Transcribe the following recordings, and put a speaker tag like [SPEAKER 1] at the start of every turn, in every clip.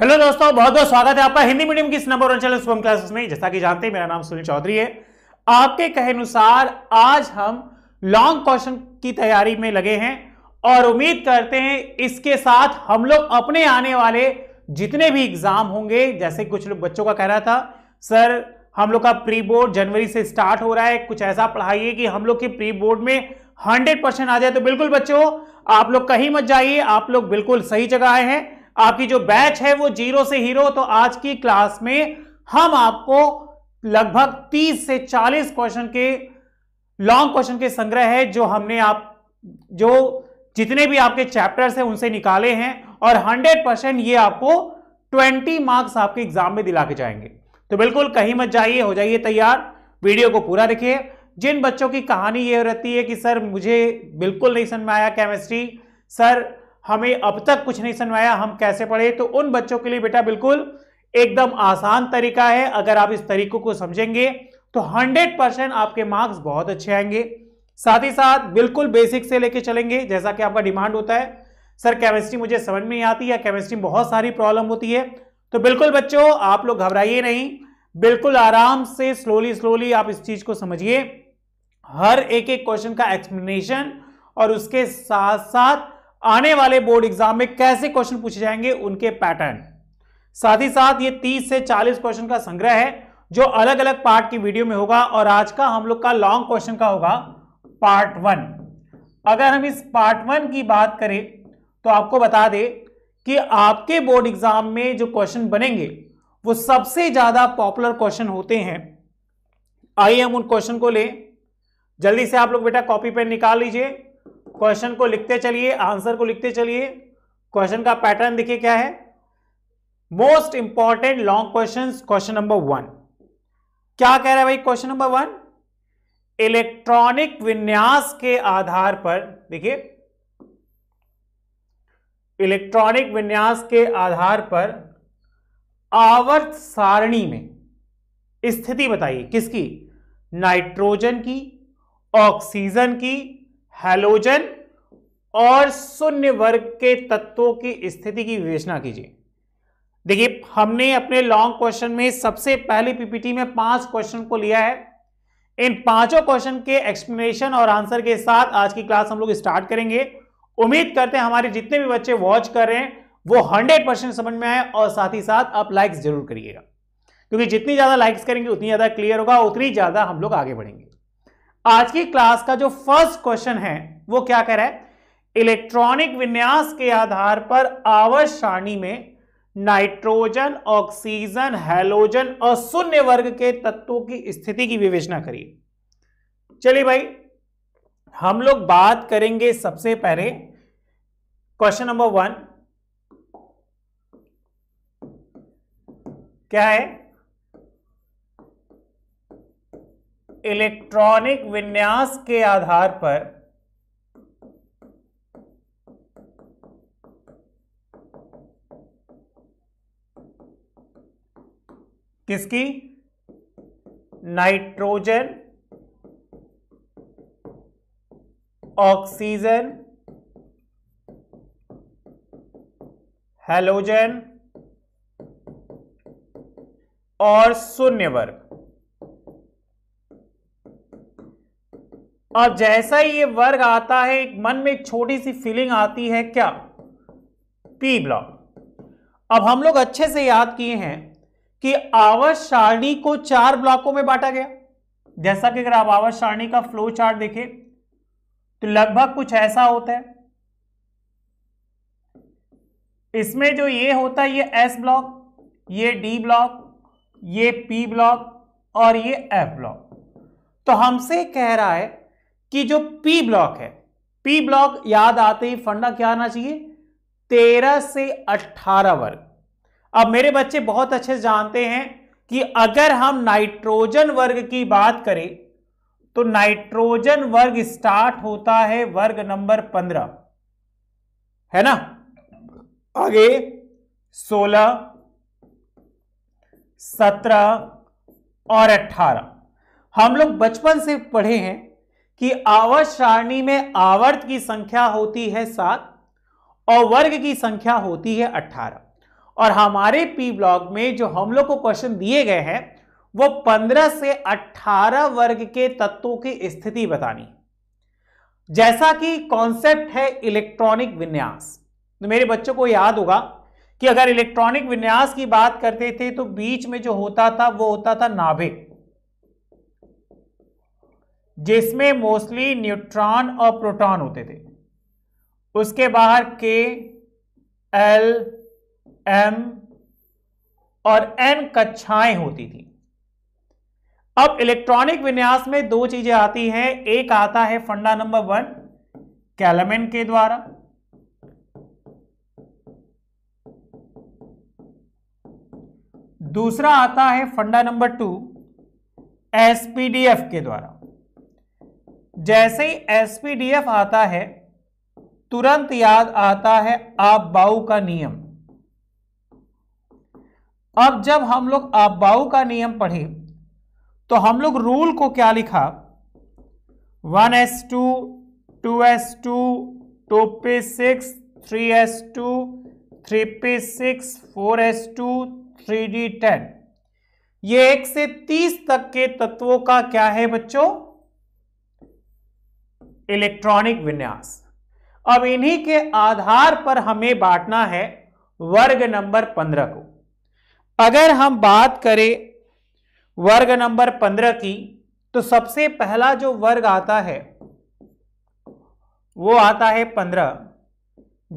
[SPEAKER 1] hello दोस्तों बहुत बहुत स्वागत है आपका हिंदी मीडियम की नंबर वन चैनल स्वम क्लासेस में जैसा कि जानते हैं मेरा नाम सुनील चौधरी है आपके कहे अनुसार आज हम लॉन्ग क्वेश्चन की तैयारी में लगे हैं और उम्मीद करते हैं इसके साथ हम लोग अपने आने वाले जितने भी एग्जाम होंगे जैसे कुछ लोग बच्चों का कह रहा था सर हम लोग का प्री बोर्ड जनवरी से स्टार्ट हो रहा है कुछ ऐसा पढ़ाइए कि हम लोग के प्री बोर्ड में हंड्रेड परसेंट आ जाए तो बिल्कुल बच्चों आप लोग कहीं मत जाइए आप लोग बिल्कुल सही जगह आए हैं आपकी जो बैच है वो जीरो से हीरो तो आज की क्लास में हम आपको लगभग 30 से 40 क्वेश्चन के लॉन्ग क्वेश्चन के संग्रह है जो हमने आप जो जितने भी आपके चैप्टर्स हैं उनसे निकाले हैं और 100 परसेंट ये आपको 20 मार्क्स आपके एग्जाम में दिला के जाएंगे तो बिल्कुल कहीं मत जाइए हो जाइए तैयार वीडियो को पूरा देखिए जिन बच्चों की कहानी ये रहती है कि सर मुझे बिल्कुल नहीं समझ में आया केमिस्ट्री सर हमें अब तक कुछ नहीं सुनवाया हम कैसे पढ़े तो उन बच्चों के लिए बेटा बिल्कुल एकदम आसान तरीका है अगर आप इस तरीकों को समझेंगे तो 100 परसेंट आपके मार्क्स बहुत अच्छे आएंगे साथ ही साथ बिल्कुल बेसिक से लेके चलेंगे जैसा कि आपका डिमांड होता है सर केमिस्ट्री मुझे समझ में आती है केमिस्ट्री में बहुत सारी प्रॉब्लम होती है तो बिल्कुल बच्चों आप लोग घबराइए नहीं बिल्कुल आराम से स्लोली स्लोली आप इस चीज़ को समझिए हर एक एक क्वेश्चन का एक्सप्लेनेशन और उसके साथ साथ आने वाले बोर्ड एग्जाम में कैसे क्वेश्चन पूछे जाएंगे उनके पैटर्न साथ ही साथ ये 30 से 40 क्वेश्चन का संग्रह है जो अलग अलग पार्ट की वीडियो में होगा और आज का हम लोग का लॉन्ग क्वेश्चन का होगा पार्ट वन अगर हम इस पार्ट वन की बात करें तो आपको बता दें कि आपके बोर्ड एग्जाम में जो क्वेश्चन बनेंगे वो सबसे ज़्यादा पॉपुलर क्वेश्चन होते हैं आइए हम उन क्वेश्चन को लें जल्दी से आप लोग बेटा कॉपी पेन निकाल लीजिए क्वेश्चन को लिखते चलिए आंसर को लिखते चलिए क्वेश्चन का पैटर्न देखिए क्या है most important long question question number one क्या कह रहा है भाई क्वेश्चन नंबर वन इलेक्ट्रॉनिक विन्यास के आधार पर देखिए इलेक्ट्रॉनिक विन्यास के आधार पर आवर्त सारणी में स्थिति बताइए किसकी नाइट्रोजन की ऑक्सीजन की हैलोजन और शून्य वर्ग के तत्वों की स्थिति की विवेचना कीजिए देखिए हमने अपने लॉन्ग क्वेश्चन में सबसे पहले पीपीटी में पांच क्वेश्चन को लिया है इन पांचों क्वेश्चन के एक्सप्लेनेशन और आंसर के साथ आज की क्लास हम लोग स्टार्ट करेंगे उम्मीद करते हैं हमारे जितने भी बच्चे वॉच कर रहे हैं वो हंड्रेड परसेंट समझ में आए और साथ ही साथ आप लाइक्स जरूर करिएगा क्योंकि जितनी ज़्यादा लाइक्स करेंगे उतनी ज़्यादा क्लियर होगा उतनी ज़्यादा हम लोग आगे बढ़ेंगे आज की क्लास का जो फर्स्ट क्वेश्चन है वो क्या कह रहा है इलेक्ट्रॉनिक विन्यास के आधार पर आवर्त में नाइट्रोजन ऑक्सीजन हैलोजन और शून्य वर्ग के तत्वों की स्थिति की विवेचना करिए चलिए भाई हम लोग बात करेंगे सबसे पहले क्वेश्चन नंबर वन क्या है इलेक्ट्रॉनिक विन्यास के आधार पर किसकी नाइट्रोजन ऑक्सीजन हेलोजन और शून्य वर्ग अब जैसा ही ये वर्ग आता है एक मन में एक छोटी सी फीलिंग आती है क्या पी ब्लॉक अब हम लोग अच्छे से याद किए हैं कि आवास सारणी को चार ब्लॉकों में बांटा गया जैसा कि अगर आप आवास सारणी का फ्लो चार्ट देखें तो लगभग कुछ ऐसा होता है इसमें जो ये होता है ये एस ब्लॉक ये डी ब्लॉक ये पी ब्लॉक और ये एफ ब्लॉक तो हमसे कह रहा है कि जो पी ब्लॉक है पी ब्लॉक याद आते ही फंडा क्या आना चाहिए तेरह से अट्ठारह वर्ग अब मेरे बच्चे बहुत अच्छे से जानते हैं कि अगर हम नाइट्रोजन वर्ग की बात करें तो नाइट्रोजन वर्ग स्टार्ट होता है वर्ग नंबर पंद्रह है ना आगे सोलह सत्रह और अट्ठारह हम लोग बचपन से पढ़े हैं कि आवर्त सारणी में आवर्त की संख्या होती है सात और वर्ग की संख्या होती है अट्ठारह और हमारे पी ब्लॉक में जो हम लोग को क्वेश्चन दिए गए हैं वो पंद्रह से अट्ठारह वर्ग के तत्वों की स्थिति बतानी जैसा कि कॉन्सेप्ट है इलेक्ट्रॉनिक विन्यास तो मेरे बच्चों को याद होगा कि अगर इलेक्ट्रॉनिक विन्यास की बात करते थे तो बीच में जो होता था वो होता था नाभिक जिसमें मोस्टली न्यूट्रॉन और प्रोटॉन होते थे उसके बाहर के एल एम और एन कक्षाएं होती थी अब इलेक्ट्रॉनिक विन्यास में दो चीजें आती हैं एक आता है फंडा नंबर वन कैलमेन के द्वारा दूसरा आता है फंडा नंबर टू एसपीडीएफ के द्वारा जैसे ही एसपीडीएफ आता है तुरंत याद आता है बाऊ का नियम अब जब हम लोग आबबाऊ का नियम पढ़े तो हम लोग रूल को क्या लिखा one S two two S two two six three S two three six four S two three D ten ये एक से तीस तक के तत्वों का क्या है बच्चों इलेक्ट्रॉनिक विन्यास अब इन्हीं के आधार पर हमें बांटना है वर्ग नंबर पंद्रह को अगर हम बात करें वर्ग नंबर पंद्रह की तो सबसे पहला जो वर्ग आता है वो आता है पंद्रह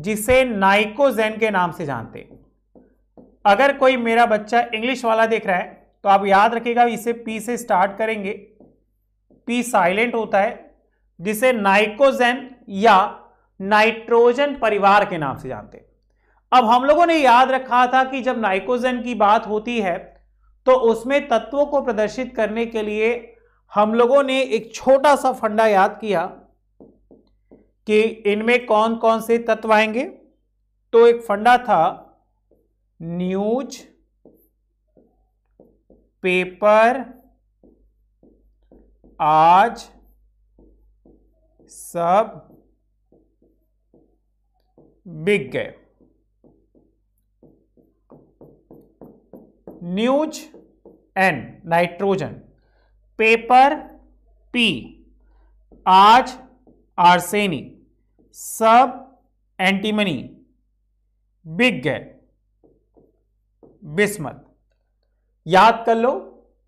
[SPEAKER 1] जिसे नाइकोजेन के नाम से जानते अगर कोई मेरा बच्चा इंग्लिश वाला देख रहा है तो आप याद रखिएगा इसे पी से स्टार्ट करेंगे पी साइलेंट होता है जिसे नाइकोजन या नाइट्रोजन परिवार के नाम से जानते हैं अब हम लोगों ने याद रखा था कि जब नाइकोजन की बात होती है तो उसमें तत्वों को प्रदर्शित करने के लिए हम लोगों ने एक छोटा सा फंडा याद किया कि इनमें कौन कौन से तत्व आएंगे तो एक फंडा था न्यूज पेपर आज सब बिक गए news N nitrogen paper P आज आरसेनी सब एंटीमनी बिग गए बिस्मत याद कर लो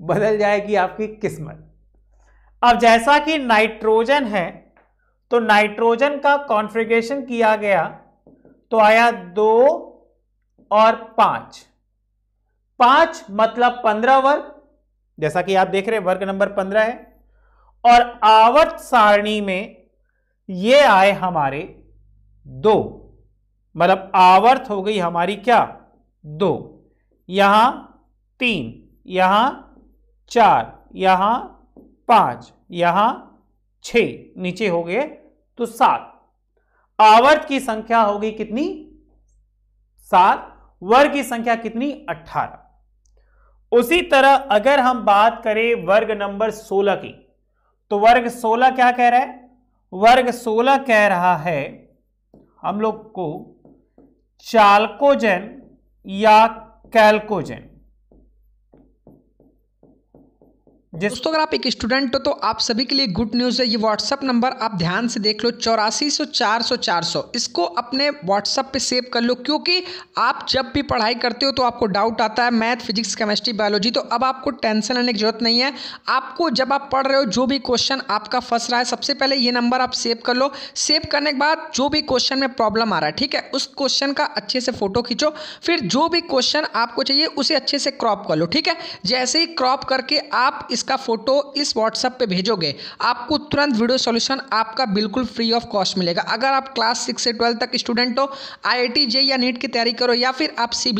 [SPEAKER 1] बदल जाएगी आपकी किस्मत अब जैसा कि नाइट्रोजन है तो नाइट्रोजन का कॉन्फ़िगरेशन किया गया तो आया दो और पांच पांच मतलब पंद्रह वर्ग जैसा कि आप देख रहे हैं वर्ग नंबर पंद्रह है और आवर्त सारणी में ये आए हमारे दो मतलब आवर्त हो गई हमारी क्या दो यहां तीन यहां चार यहां पांच यहां छ नीचे हो गए तो सात आवर्त की संख्या होगी कितनी सात वर्ग की संख्या कितनी अट्ठारह उसी तरह अगर हम बात करें वर्ग नंबर सोलह की तो वर्ग सोलह क्या कह रहा है वर्ग सोलह कह रहा है हम लोग को चालकोजन या
[SPEAKER 2] कैलकोजन दोस्तों अगर आप एक स्टूडेंट हो तो आप सभी के लिए गुड न्यूज़ है ये व्हाट्सअप नंबर आप ध्यान से देख लो चौरासी सौ चार सौ चार सौ इसको अपने व्हाट्सअप पे सेव कर लो क्योंकि आप जब भी पढ़ाई करते हो तो आपको डाउट आता है मैथ फिजिक्स केमिस्ट्री बायोलॉजी तो अब आपको टेंशन लेने की जरूरत नहीं है आपको जब आप पढ़ रहे हो जो भी क्वेश्चन आपका फंस रहा है सबसे पहले ये नंबर आप सेव कर लो सेव करने के बाद जो भी क्वेश्चन में प्रॉब्लम आ रहा है ठीक है उस क्वेश्चन का अच्छे से फोटो खींचो फिर जो भी क्वेश्चन आपको चाहिए उसे अच्छे से क्रॉप कर लो ठीक है जैसे ही क्रॉप करके आप इसका फ़ोटो इस व्हाट्सएप पे भेजोगे आपको तुरंत वीडियो सॉल्यूशन आपका बिल्कुल फ्री ऑफ कॉस्ट मिलेगा अगर आप क्लास सिक्स से ट्वेल्थ तक स्टूडेंट हो आई आई या नीट की तैयारी करो या फिर आप सी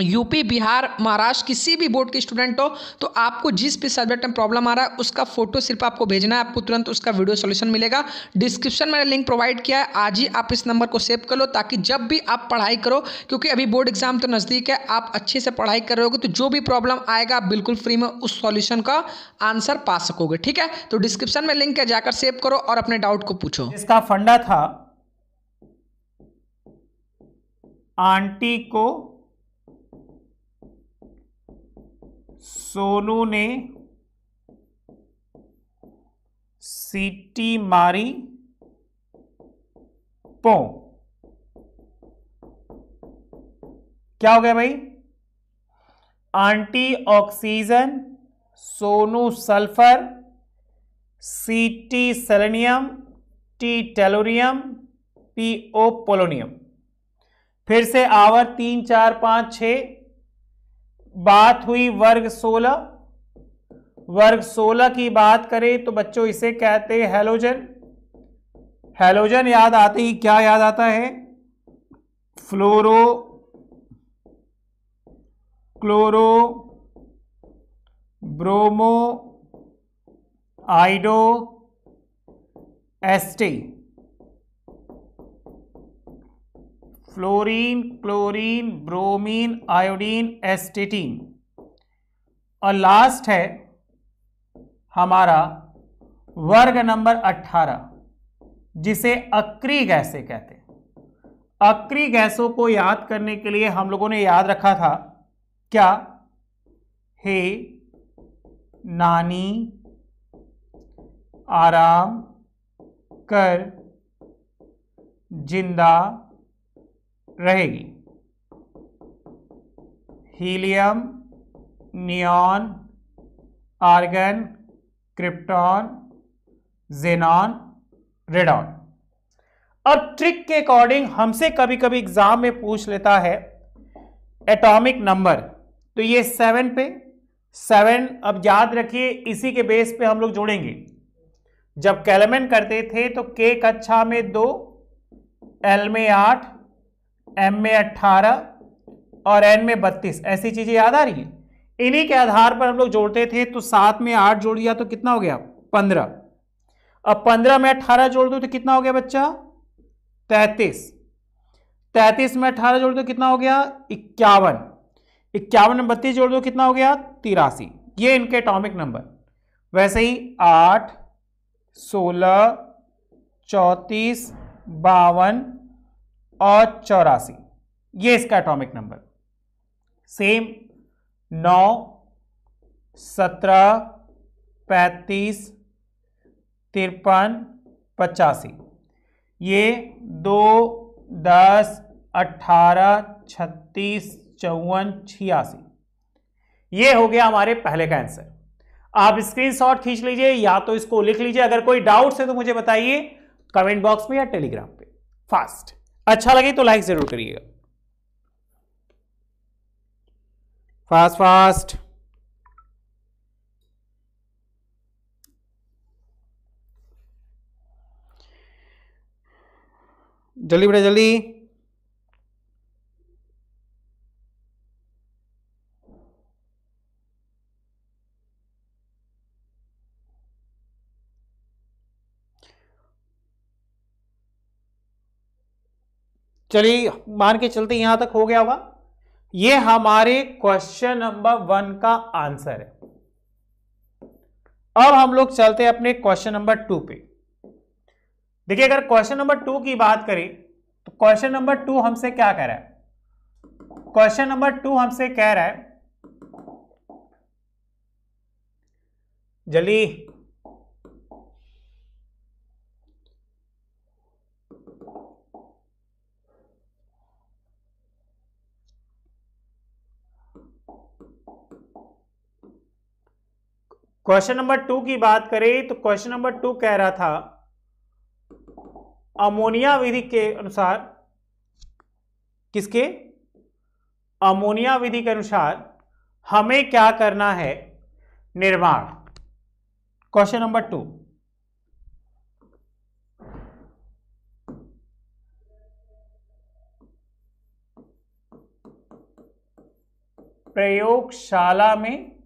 [SPEAKER 2] यूपी बिहार महाराष्ट्र किसी भी बोर्ड के स्टूडेंट हो तो आपको जिस भी सब्जेक्ट में प्रॉब्लम आ रहा है उसका फोटो सिर्फ आपको भेजना है आपको तुरंत उसका वीडियो सॉल्यूशन मिलेगा डिस्क्रिप्शन में लिंक प्रोवाइड किया है आज ही आप इस नंबर को सेव कर लो ताकि जब भी आप पढ़ाई करो क्योंकि अभी बोर्ड एग्जाम तो नज़दीक है आप अच्छे से पढ़ाई कर रहे हो तो जो भी प्रॉब्लम आएगा आप बिल्कुल फ्री में उस सोल्यूशन का आंसर पा सकोगे ठीक है तो डिस्क्रिप्शन में लिंक है जाकर सेव करो और अपने डाउट को पूछो इसका फंडा था आंटी को
[SPEAKER 1] सोनू ने सीटी मारी पो क्या हो गया भाई आंटी ऑक्सीजन सोनू सल्फर सीटी selenium T tellurium PO polonium फिर से आवर तीन चार पांच छ बात हुई वर्ग सोलह वर्ग सोलह की बात करें तो बच्चों इसे कहते हैं हेलोजन हेलोजन याद आते ही क्या याद आता है फ्लोरो क्लोरो ब्रोमो आइडो एस्टी fluorine chlorine bromine iodine astatine और लास्ट है हमारा वर्ग नंबर 18 जिसे अक्री गैसे कहते हैं अक्री गैसों को याद करने के लिए हम लोगों ने याद रखा था क्या हे नानी आराम कर जिंदा रहेगी helium neon argon krypton xenon radon अब ट्रिक के अकॉर्डिंग हमसे कभी कभी एग्जाम में पूछ लेता है एटॉमिक नंबर तो ये सेवन पे सेवन अब याद रखिए इसी के बेस पे हम लोग जोड़ेंगे जब कैलमेन करते थे तो के कक्षा अच्छा में दो एल में आठ एम में अट्ठारह और एन में बत्तीस ऐसी चीज़ें याद आ रही हैं इन्हीं के आधार पर हम लोग जोड़ते थे तो सात में आठ जोड़ दिया तो कितना हो गया पंद्रह अब पंद्रह में अट्ठारह जोड़ दो तो कितना हो गया बच्चा तैंतीस तैंतीस में अट्ठारह जोड़ दो तो कितना हो गया इक्यावन इक्यावन में बत्तीस जोड़ दो तो कितना हो गया तिरासी ये इनके एटॉमिक नंबर वैसे ही आठ सोलह चौंतीस बावन और चौरासी ये इसका एटॉमिक नंबर सेम नौ सत्रह पैंतीस तिरपन पचासी ये दो दस अट्ठारह छत्तीस चौवन छियासी ये हो गया हमारे पहले का आंसर आप स्क्रीनशॉट खींच लीजिए या तो इसको लिख लीजिए अगर कोई डाउट्स है तो मुझे बताइए कमेंट बॉक्स में या टेलीग्राम पे फास्ट अच्छा लगे तो लाइक जरूर करिएगा फास्ट फास्ट जल्दी बेटा जल्दी चलिए मान के चलते यहां तक हो गया होगा ये हमारे क्वेश्चन नंबर वन का आंसर है अब हम लोग चलते हैं अपने क्वेश्चन नंबर टू पे देखिए अगर क्वेश्चन नंबर टू की बात करें तो क्वेश्चन नंबर टू हमसे क्या कह रहा है क्वेश्चन नंबर टू हमसे कह रहा है जल्दी क्वेश्चन नंबर टू की बात करें तो क्वेश्चन नंबर टू कह रहा था अमोनिया विधि के अनुसार किसके अमोनिया विधि के अनुसार हमें क्या करना है निर्माण क्वेश्चन नंबर टू प्रयोगशाला में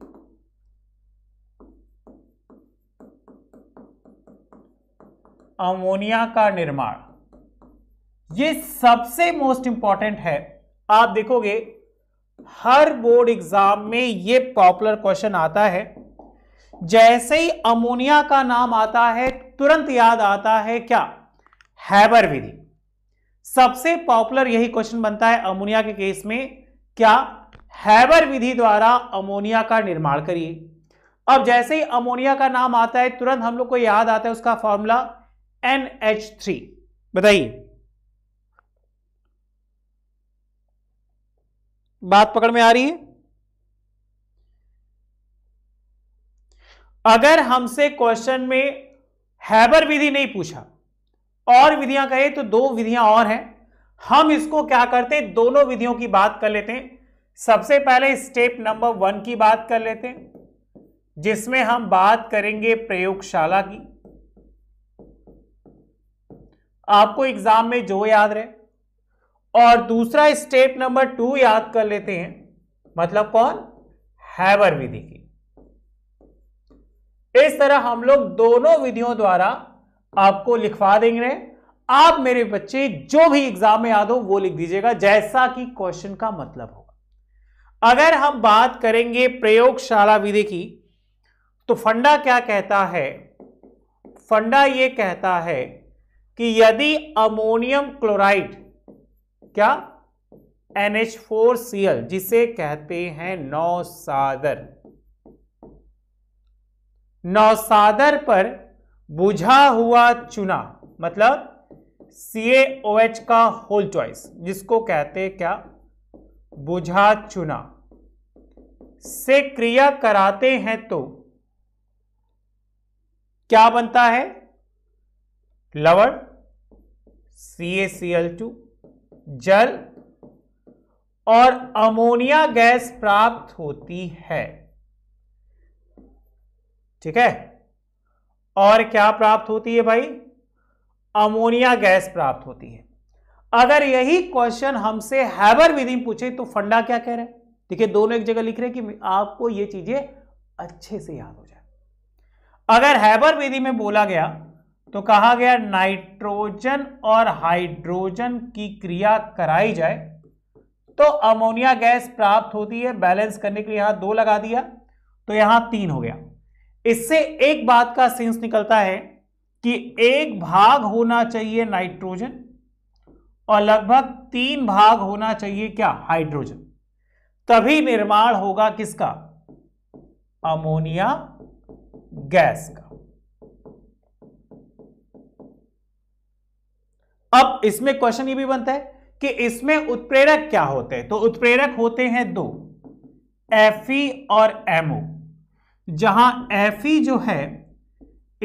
[SPEAKER 1] अमोनिया का निर्माण ये सबसे मोस्ट इंपॉर्टेंट है आप देखोगे हर बोर्ड एग्जाम में ये पॉपुलर क्वेश्चन आता है जैसे ही अमोनिया का नाम आता है तुरंत याद आता है क्या हैबर विधि सबसे पॉपुलर यही क्वेश्चन बनता है अमोनिया के केस में क्या हैबर विधि द्वारा अमोनिया का निर्माण करिए अब जैसे ही अमोनिया का नाम आता है तुरंत हम लोग को याद आता है उसका फॉर्मूला एन एच थ्री बताइए बात पकड़ में आ रही है अगर हमसे क्वेश्चन में हैबर विधि नहीं पूछा और विधियां कहे तो दो विधियां और हैं हम इसको क्या करते हैं दोनों विधियों की बात कर लेते हैं सबसे पहले स्टेप नंबर वन की बात कर लेते हैं जिसमें हम बात करेंगे प्रयोगशाला की आपको एग्जाम में जो याद रहे और दूसरा स्टेप नंबर टू याद कर लेते हैं मतलब कौन हैवर विधि की इस तरह हम लोग दोनों विधियों द्वारा आपको लिखवा देंगे आप मेरे बच्चे जो भी एग्जाम में याद हो वो लिख दीजिएगा जैसा कि क्वेश्चन का मतलब होगा अगर हम बात करेंगे प्रयोगशाला विधि की तो फंडा क्या कहता है फंडा ये कहता है कि यदि अमोनियम क्लोराइड क्या NH4Cl जिसे कहते हैं नौसादर नौसादर पर बुझा हुआ चुना मतलब CaOH का होल चॉइस जिसको कहते हैं क्या बुझा चुना से क्रिया कराते हैं तो क्या बनता है लवण सी ए सी एल टू जल और अमोनिया गैस प्राप्त होती है ठीक है और क्या प्राप्त होती है भाई अमोनिया गैस प्राप्त होती है अगर यही क्वेश्चन हमसे हैबर विधि में पूछे तो फंडा क्या कह रहे हैं देखिए दोनों एक जगह लिख रहे हैं कि आपको ये चीजें अच्छे से याद हो जाए अगर हैबर विधि में बोला गया तो कहा गया नाइट्रोजन और हाइड्रोजन की क्रिया कराई जाए तो अमोनिया गैस प्राप्त होती है बैलेंस करने के लिए यहां दो लगा दिया तो यहां तीन हो गया इससे एक बात का सेंस निकलता है कि एक भाग होना चाहिए नाइट्रोजन और लगभग तीन भाग होना चाहिए क्या हाइड्रोजन तभी निर्माण होगा किसका अमोनिया गैस का अब इसमें क्वेश्चन ये भी बनता है कि इसमें उत्प्रेरक क्या होते हैं तो उत्प्रेरक होते हैं दो एफ और एमओ जहां एफ जो है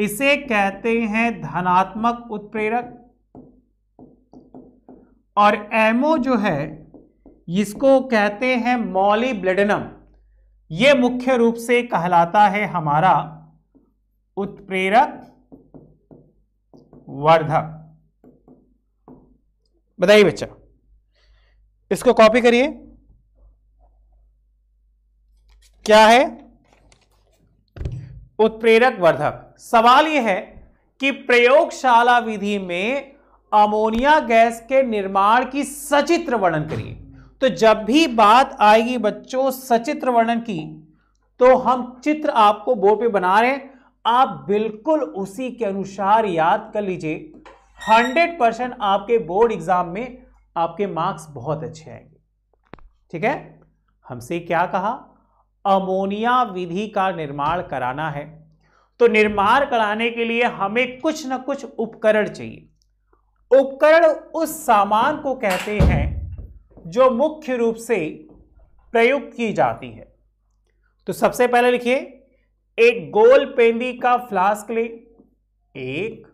[SPEAKER 1] इसे कहते हैं धनात्मक उत्प्रेरक और एमओ जो है इसको कहते हैं मौली ब्लेडनम यह मुख्य रूप से कहलाता है हमारा उत्प्रेरक वर्धक बताइए बच्चा इसको कॉपी करिए क्या है उत्प्रेरक वर्धक सवाल यह है कि प्रयोगशाला विधि में अमोनिया गैस के निर्माण की सचित्र वर्णन करिए तो जब भी बात आएगी बच्चों सचित्र वर्णन की तो हम चित्र आपको बोर्ड पे बना रहे हैं आप बिल्कुल उसी के अनुसार याद कर लीजिए हंड्रेड परसेंट आपके बोर्ड एग्जाम में आपके मार्क्स बहुत अच्छे आएंगे ठीक है हमसे क्या कहा अमोनिया विधि का निर्माण कराना है तो निर्माण कराने के लिए हमें कुछ ना कुछ उपकरण चाहिए उपकरण उस सामान को कहते हैं जो मुख्य रूप से प्रयुक्त की जाती है तो सबसे पहले लिखिए एक गोल पेंदी का फ्लास्क लें एक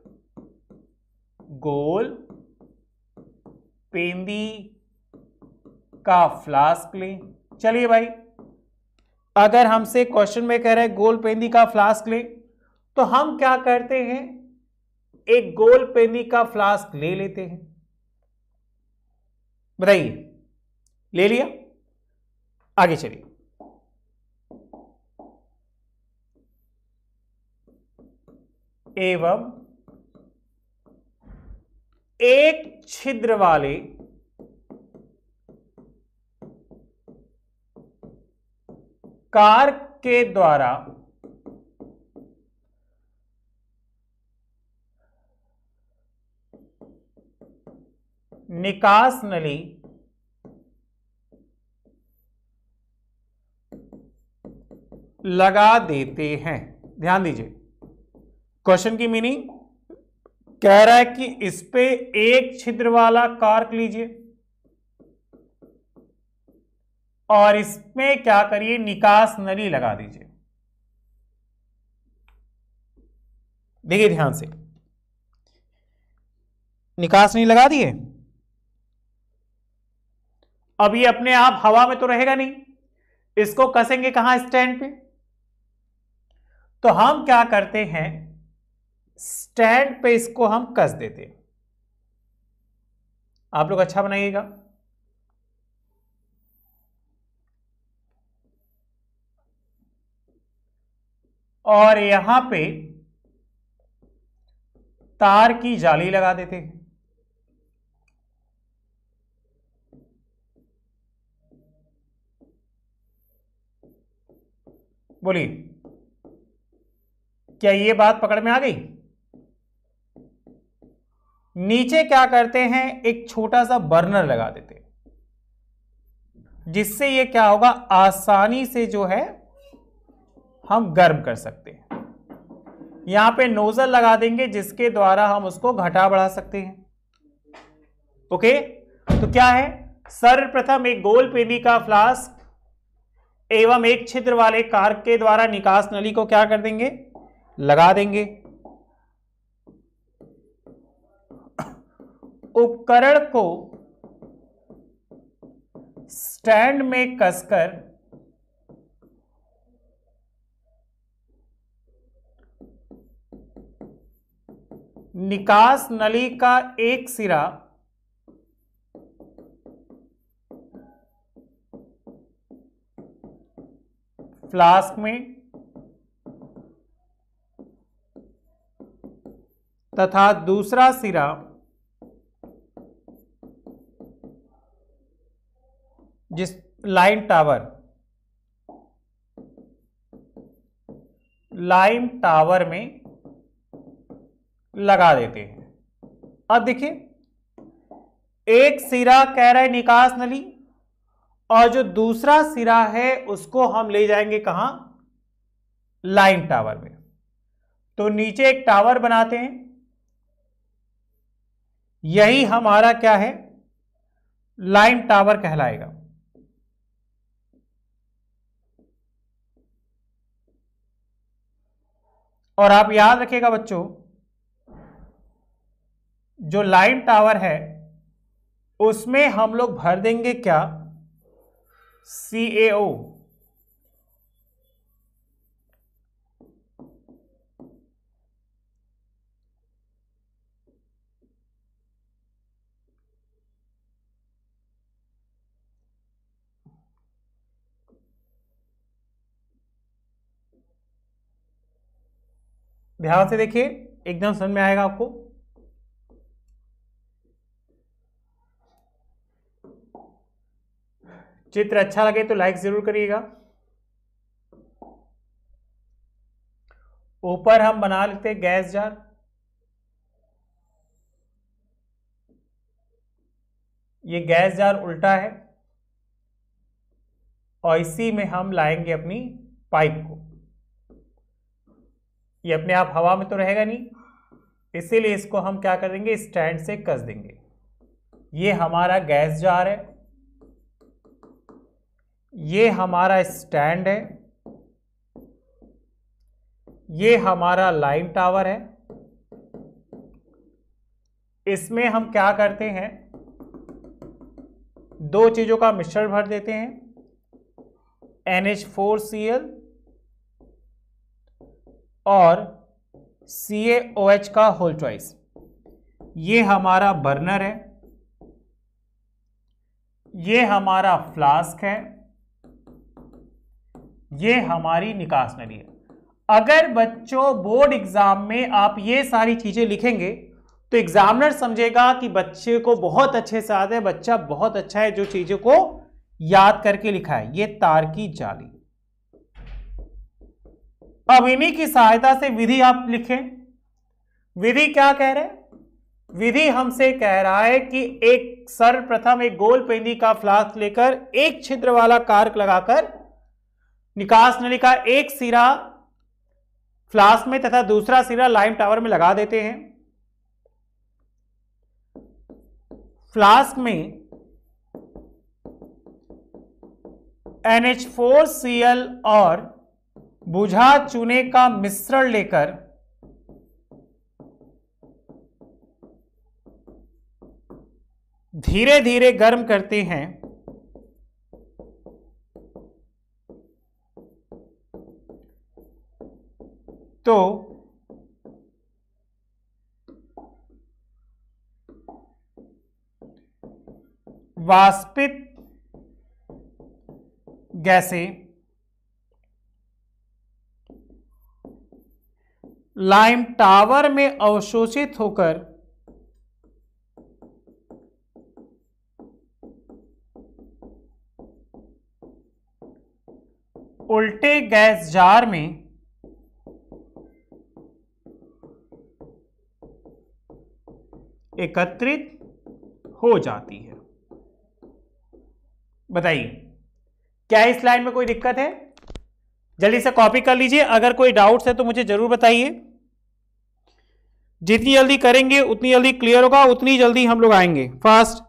[SPEAKER 1] गोल पेंदी का फ्लास्क लें चलिए भाई अगर हमसे क्वेश्चन में कह रहे हैं गोल पेंदी का फ्लास्क लें तो हम क्या करते हैं एक गोल पेंदी का फ्लास्क ले लेते हैं बताइए ले लिया आगे चलिए एवं एक छिद्र वाले कार के द्वारा निकास नली लगा देते हैं ध्यान दीजिए क्वेश्चन की मीनिंग कह रहा है कि इस पे एक छिद्र वाला कार्क लीजिए और इसमें क्या करिए निकास नली लगा दीजिए देखिए ध्यान से निकास नहीं लगा दिए अब ये अपने आप हवा में तो रहेगा नहीं इसको कसेंगे कहां स्टैंड पे तो हम क्या करते हैं स्टैंड पे इसको हम कस देते हैं आप लोग अच्छा बनाइएगा और यहां पे तार की जाली लगा देते हैं बोलिए क्या ये बात पकड़ में आ गई नीचे क्या करते हैं एक छोटा सा बर्नर लगा देते हैं जिससे ये क्या होगा आसानी से जो है हम गर्म कर सकते हैं यहां पे नोजल लगा देंगे जिसके द्वारा हम उसको घटा बढ़ा सकते हैं ओके तो क्या है सर्वप्रथम एक गोल पेनी का फ्लास्क एवं एक छिद्र वाले कार के द्वारा निकास नली को क्या कर देंगे लगा देंगे उपकरण को स्टैंड में कसकर निकास नली का एक सिरा फ्लास्क में तथा दूसरा सिरा जिस लाइम टावर लाइम टावर में लगा देते हैं अब देखिए एक सिरा कह रहा है निकास नली और जो दूसरा सिरा है उसको हम ले जाएंगे कहा लाइन टावर में तो नीचे एक टावर बनाते हैं यही हमारा क्या है लाइन टावर कहलाएगा और आप याद रखिएगा बच्चों जो लाइन टावर है उसमें हम लोग भर देंगे क्या सी ए ओ ध्यान से देखिए एकदम समझ में आएगा आपको चित्र अच्छा लगे तो लाइक जरूर करिएगा ऊपर हम बना लेते हैं गैस जार ये गैस जार उल्टा है और इसी में हम लाएंगे अपनी पाइप को ये अपने आप हवा में तो रहेगा नहीं इसीलिए इसको हम क्या करेंगे स्टैंड से कस देंगे ये हमारा गैस जार है ये हमारा स्टैंड है ये हमारा लाइन टावर है इसमें हम क्या करते हैं दो चीज़ों का मिश्रण भर देते हैं N H four C L और सी एच का होल चॉइस ये हमारा बर्नर है ये हमारा फ्लास्क है ये हमारी निकास नली है अगर बच्चों बोर्ड एग्जाम में आप ये सारी चीजें लिखेंगे तो एग्जामिनर समझेगा कि बच्चे को बहुत अच्छे से याद है बच्चा बहुत अच्छा है जो चीजों को याद करके लिखा है ये तार की जाली अब इन्हीं की सहायता से विधि आप लिखें विधि क्या कह रहे विधि हमसे कह रहा है कि एक सर्वप्रथम एक गोल पेंदी का फ्लास्क लेकर एक छिद्र वाला कारक लगाकर निकास नली का एक सिरा फ्लास्क में तथा दूसरा सिरा लाइम टावर में लगा देते हैं फ्लास्क में NH4Cl और बुझा चूने का मिश्रण लेकर धीरे धीरे गर्म करते हैं तो वाष्पित गैसें लाइम टावर में अवशोषित होकर उल्टे गैस जार में एकत्रित हो जाती है बताइए क्या इस लाइन में कोई दिक्कत है जल्दी से कॉपी कर लीजिए अगर कोई डाउट्स है तो मुझे जरूर बताइए जितनी जल्दी करेंगे उतनी जल्दी क्लियर होगा उतनी जल्दी हम लोग आएंगे fast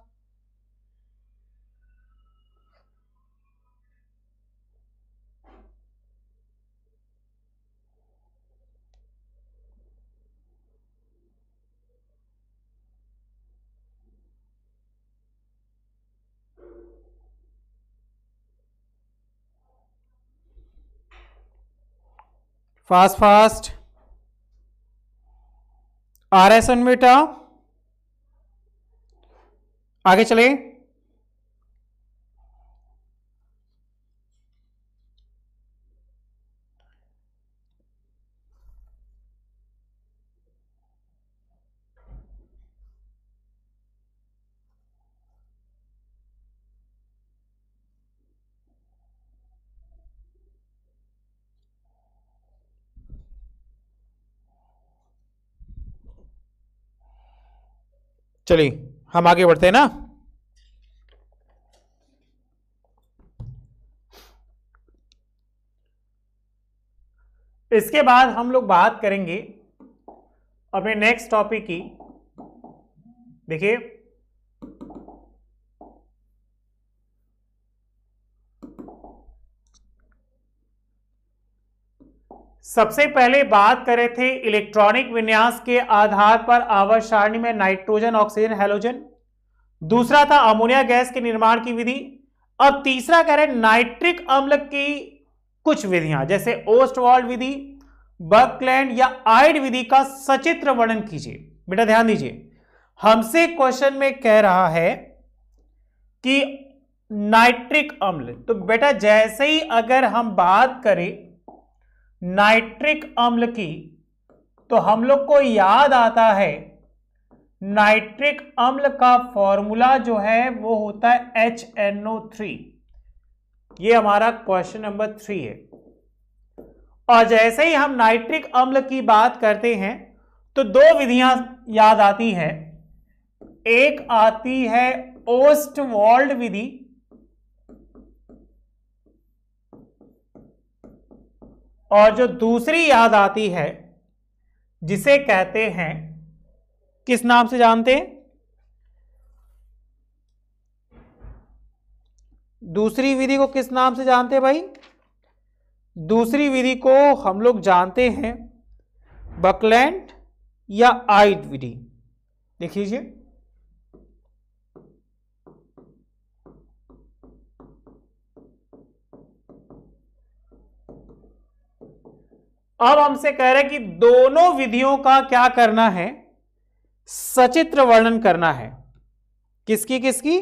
[SPEAKER 1] fast fast R S N बेटा आगे चले चलिए हम आगे बढ़ते हैं ना इसके बाद हम लोग बात करेंगे अपने नेक्स्ट टॉपिक की देखिए सबसे पहले बात करे थे इलेक्ट्रॉनिक विन्यास के आधार पर आवर्त सारणी में नाइट्रोजन ऑक्सीजन हेलोजन दूसरा था अमोनिया गैस के निर्माण की विधि और तीसरा कह रहे नाइट्रिक अम्ल की कुछ विधियां जैसे ओस्टवॉल्ड विधि बर्कलैंड या आइड विधि का सचित्र वर्णन कीजिए बेटा ध्यान दीजिए हमसे क्वेश्चन में कह रहा है कि नाइट्रिक अम्ल तो बेटा जैसे ही अगर हम बात करें नाइट्रिक अम्ल की तो हम लोग को याद आता है नाइट्रिक अम्ल का फॉर्मूला जो है वो होता है एच एन ओ थ्री ये हमारा क्वेश्चन नंबर थ्री है और जैसे ही हम नाइट्रिक अम्ल की बात करते हैं तो दो विधियां याद आती हैं एक आती है ओस्ट वॉल्ड विधि और जो दूसरी याद आती है जिसे कहते हैं किस नाम से जानते हैं दूसरी विधि को किस नाम से जानते हैं भाई दूसरी विधि को हम लोग जानते हैं बकलैंड या आइट विधि देख लीजिए अब हमसे कह रहे कि दोनों विधियों का क्या करना है सचित्र वर्णन करना है किसकी किसकी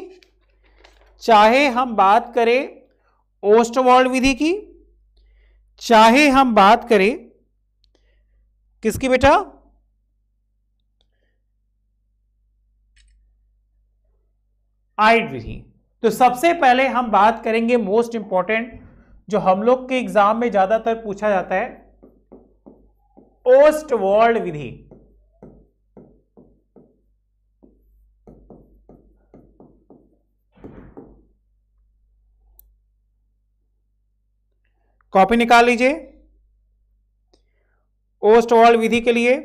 [SPEAKER 1] चाहे हम बात करें ओस्टवॉल्ड विधि की चाहे हम बात करें किसकी बेटा आइड विधि तो सबसे पहले हम बात करेंगे मोस्ट इंपॉर्टेंट जो हम लोग के एग्जाम में ज्यादातर पूछा जाता है वर्ल्ड विधि कॉपी निकाल लीजिए वर्ल्ड विधि के लिए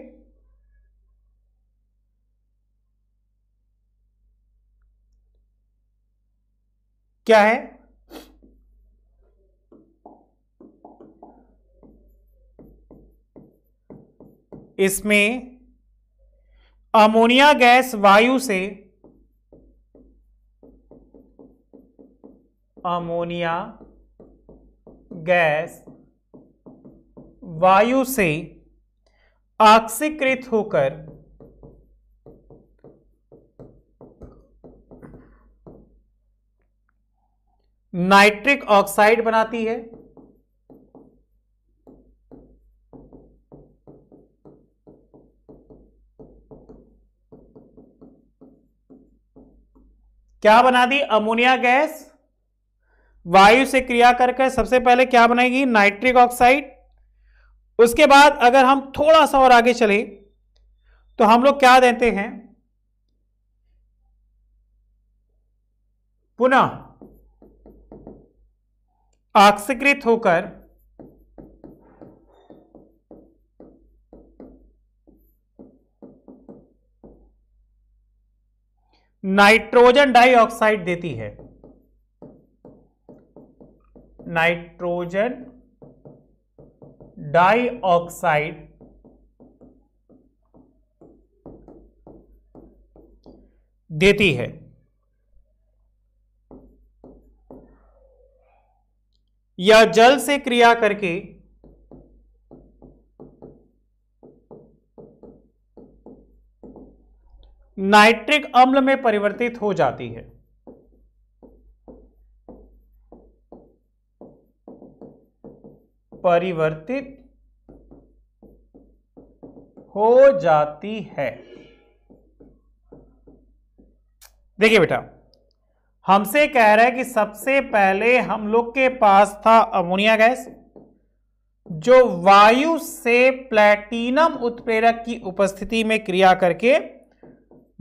[SPEAKER 1] क्या है इसमें अमोनिया गैस वायु से अमोनिया गैस वायु से ऑक्सीकृत होकर नाइट्रिक ऑक्साइड बनाती है क्या बना दी अमोनिया गैस वायु से क्रिया करके सबसे पहले क्या बनाएगी नाइट्रिक ऑक्साइड उसके बाद अगर हम थोड़ा सा और आगे चले तो हम लोग क्या देते हैं पुनः आक्सीकृत होकर नाइट्रोजन डाइऑक्साइड देती है नाइट्रोजन डाइऑक्साइड देती है यह जल से क्रिया करके नाइट्रिक अम्ल में परिवर्तित हो जाती है परिवर्तित हो जाती है देखिए बेटा हमसे कह रहा है कि सबसे पहले हम लोग के पास था अमोनिया गैस जो वायु से प्लेटिनम उत्प्रेरक की उपस्थिति में क्रिया करके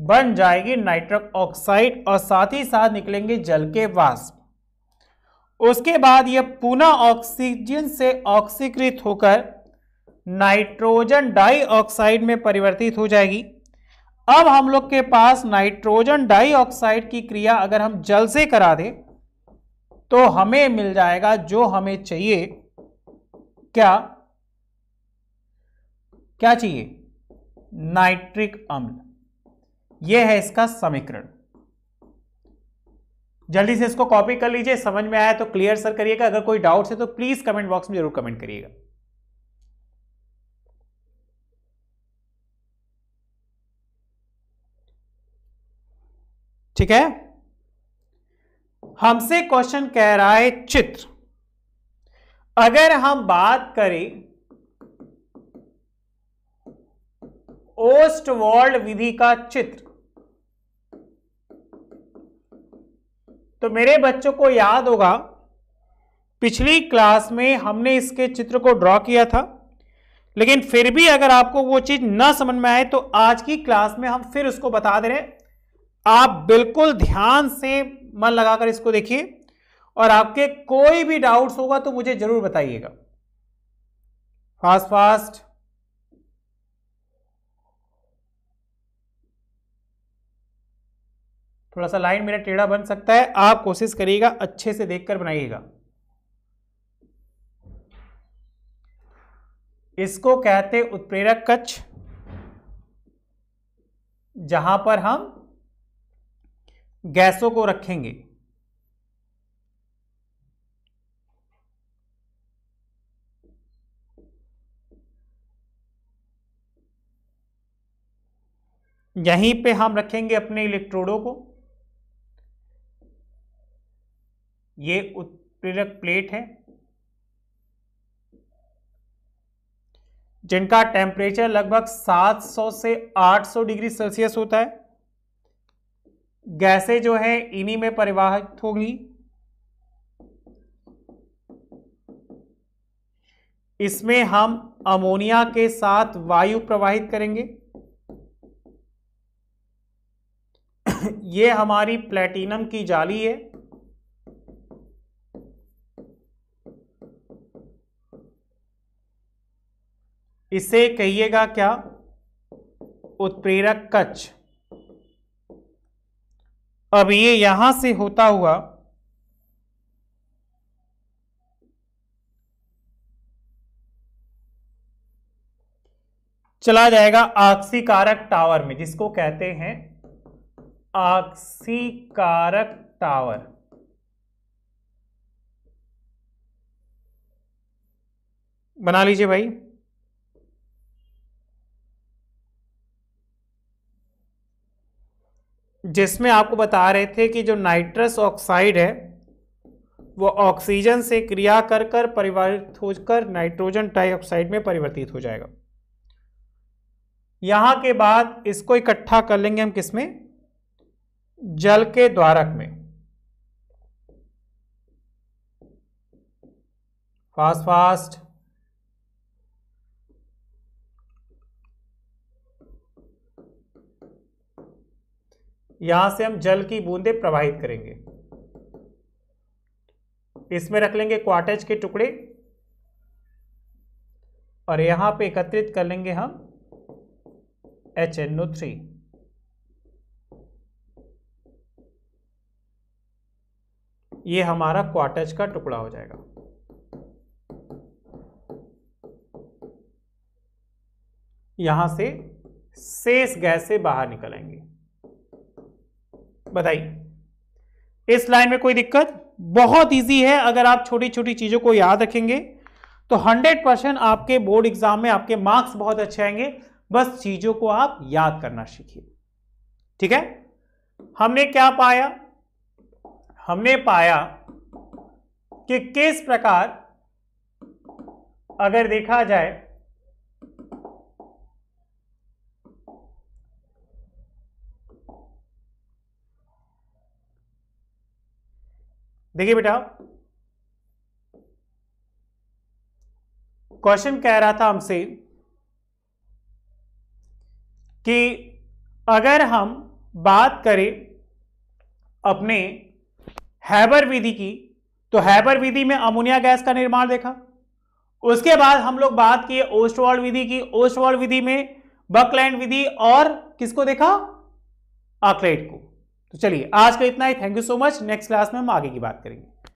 [SPEAKER 1] बन जाएगी नाइट्रक ऑक्साइड और साथ ही साथ निकलेंगे जल के वाष्प उसके बाद यह पुनः ऑक्सीजन से ऑक्सीकृत होकर नाइट्रोजन डाइऑक्साइड में परिवर्तित हो जाएगी अब हम लोग के पास नाइट्रोजन डाइऑक्साइड की क्रिया अगर हम जल से करा दें तो हमें मिल जाएगा जो हमें चाहिए क्या क्या चाहिए नाइट्रिक अम्ल ये है इसका समीकरण जल्दी से इसको कॉपी कर लीजिए समझ में आया तो क्लियर सर करिएगा अगर कोई डाउट है तो प्लीज कमेंट बॉक्स में जरूर कमेंट करिएगा ठीक है हमसे क्वेश्चन कह रहा है चित्र अगर हम बात करें ओस्ट वर्ल्ड विधि का चित्र तो मेरे बच्चों को याद होगा पिछली क्लास में हमने इसके चित्र को ड्रॉ किया था लेकिन फिर भी अगर आपको वो चीज ना समझ में आए तो आज की क्लास में हम फिर उसको बता दे रहे हैं आप बिल्कुल ध्यान से मन लगाकर इसको देखिए और आपके कोई भी डाउट्स होगा तो मुझे जरूर बताइएगा फास्ट फास्ट थोड़ा सा लाइन मेरा टेढ़ा बन सकता है आप कोशिश करिएगा अच्छे से देखकर बनाइएगा इसको कहते उत्प्रेरक कक्ष जहां पर हम गैसों को रखेंगे यहीं पे हम रखेंगे अपने इलेक्ट्रोडों को ये उत्प्रेरक प्लेट है जिनका टेम्परेचर लगभग 700 से 800 डिग्री सेल्सियस होता है गैसें जो है इन्हीं में परिवाहित होगी इसमें हम अमोनिया के साथ वायु प्रवाहित करेंगे ये हमारी प्लेटिनम की जाली है इसे कहिएगा क्या उत्प्रेरक कच अब ये यहां से होता हुआ चला जाएगा आक्सीकारक टावर में जिसको कहते हैं आक्सीकारक टावर बना लीजिए भाई जिसमें आपको बता रहे थे कि जो नाइट्रस ऑक्साइड है वो ऑक्सीजन से क्रिया कर कर परिवर्तित होकर नाइट्रोजन डाइऑक्साइड में परिवर्तित हो जाएगा यहाँ के बाद इसको इकट्ठा कर लेंगे हम किसमें जल के द्वारक में फास्ट फास्ट यहां से हम जल की बूंदें प्रवाहित करेंगे इसमें रख लेंगे क्वार्टेज के टुकड़े और यहां पे एकत्रित कर लेंगे हम एच एन ओ थ्री ये हमारा क्वार्टज का टुकड़ा हो जाएगा यहां से शेष गैस से बाहर निकलेंगे बताइए इस लाइन में कोई दिक्कत बहुत इजी है अगर आप छोटी छोटी चीज़ों को याद रखेंगे तो 100 परसेंट आपके बोर्ड एग्जाम में आपके मार्क्स बहुत अच्छे आएंगे बस चीज़ों को आप याद करना सीखिए ठीक है हमने क्या पाया हमने पाया कि किस प्रकार अगर देखा जाए देखिए बेटा क्वेश्चन कह रहा था हमसे कि अगर हम बात करें अपने हैबर विधि की तो हैबर विधि में अमोनिया गैस का निर्माण देखा उसके बाद हम लोग बात किए ओस्टवॉल विधि की ओस्टवॉल विधि में बकलैंड विधि और किसको देखा आकलेट को तो चलिए आज का इतना ही thank you so much next class में हम आगे की बात करेंगे